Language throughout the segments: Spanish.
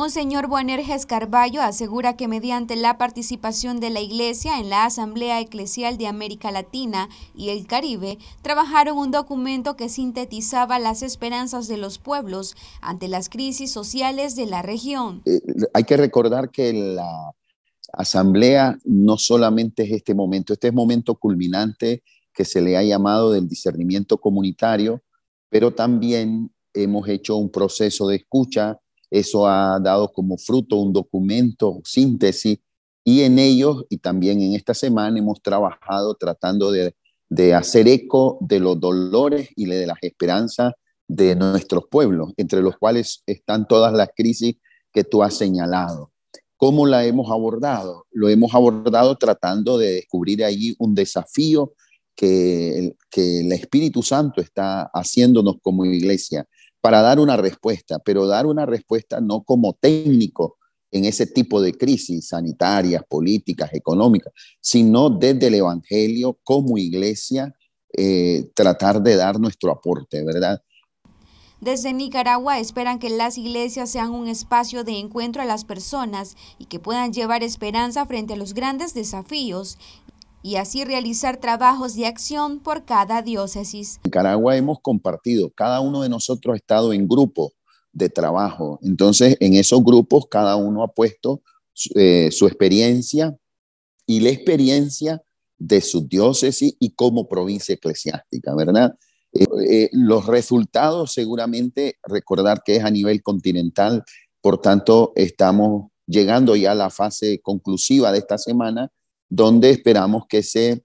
Monseñor Boanerges Carballo asegura que mediante la participación de la Iglesia en la Asamblea Eclesial de América Latina y el Caribe, trabajaron un documento que sintetizaba las esperanzas de los pueblos ante las crisis sociales de la región. Eh, hay que recordar que la Asamblea no solamente es este momento, este es momento culminante que se le ha llamado del discernimiento comunitario, pero también hemos hecho un proceso de escucha eso ha dado como fruto un documento, síntesis, y en ellos, y también en esta semana, hemos trabajado tratando de, hacer eco de los dolores y de las esperanzas de nuestros pueblos, entre los cuales están todas las crisis que tú has señalado. ¿Cómo la hemos abordado? Lo hemos abordado tratando de descubrir allí un desafío que, que el Espíritu Santo está haciéndonos como iglesia, para dar una respuesta, pero dar una respuesta no como técnico en ese tipo de crisis sanitarias, políticas, económicas, sino desde el Evangelio como iglesia eh, tratar de dar nuestro aporte, ¿verdad? Desde Nicaragua esperan que las iglesias sean un espacio de encuentro a las personas y que puedan llevar esperanza frente a los grandes desafíos y así realizar trabajos de acción por cada diócesis. En Nicaragua hemos compartido, cada uno de nosotros ha estado en grupo de trabajo, entonces en esos grupos cada uno ha puesto su eh, experiencia y la experiencia de su diócesis y como provincia eclesiástica, ¿verdad? Eh, eh, los resultados seguramente, recordar que es a nivel continental, por tanto estamos llegando ya a la fase conclusiva de esta semana, donde esperamos que se,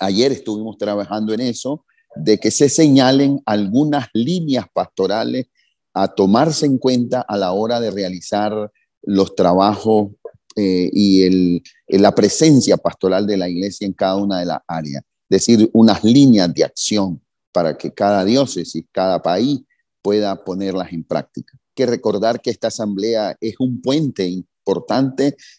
ayer estuvimos trabajando en eso, de que se señalen algunas líneas pastorales a tomarse en cuenta a la hora de realizar los trabajos eh, y eh, la presencia pastoral de la iglesia en cada una de las áreas. Es decir, unas líneas de acción para que cada diócesis, cada país pueda ponerlas en práctica. que recordar que esta asamblea es un puente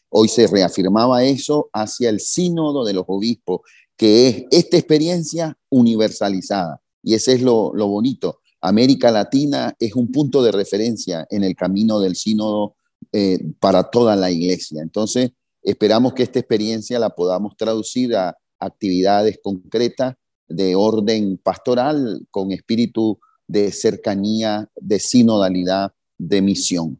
Hoy se reafirmaba eso hacia el sínodo de los obispos, que es esta experiencia universalizada. Y ese es lo, bonito. América Latina es un punto de referencia en el camino del sínodo eh, para toda la iglesia. Entonces, esperamos que esta experiencia la podamos traducir a actividades concretas de orden pastoral con espíritu de cercanía, de sinodalidad, de misión.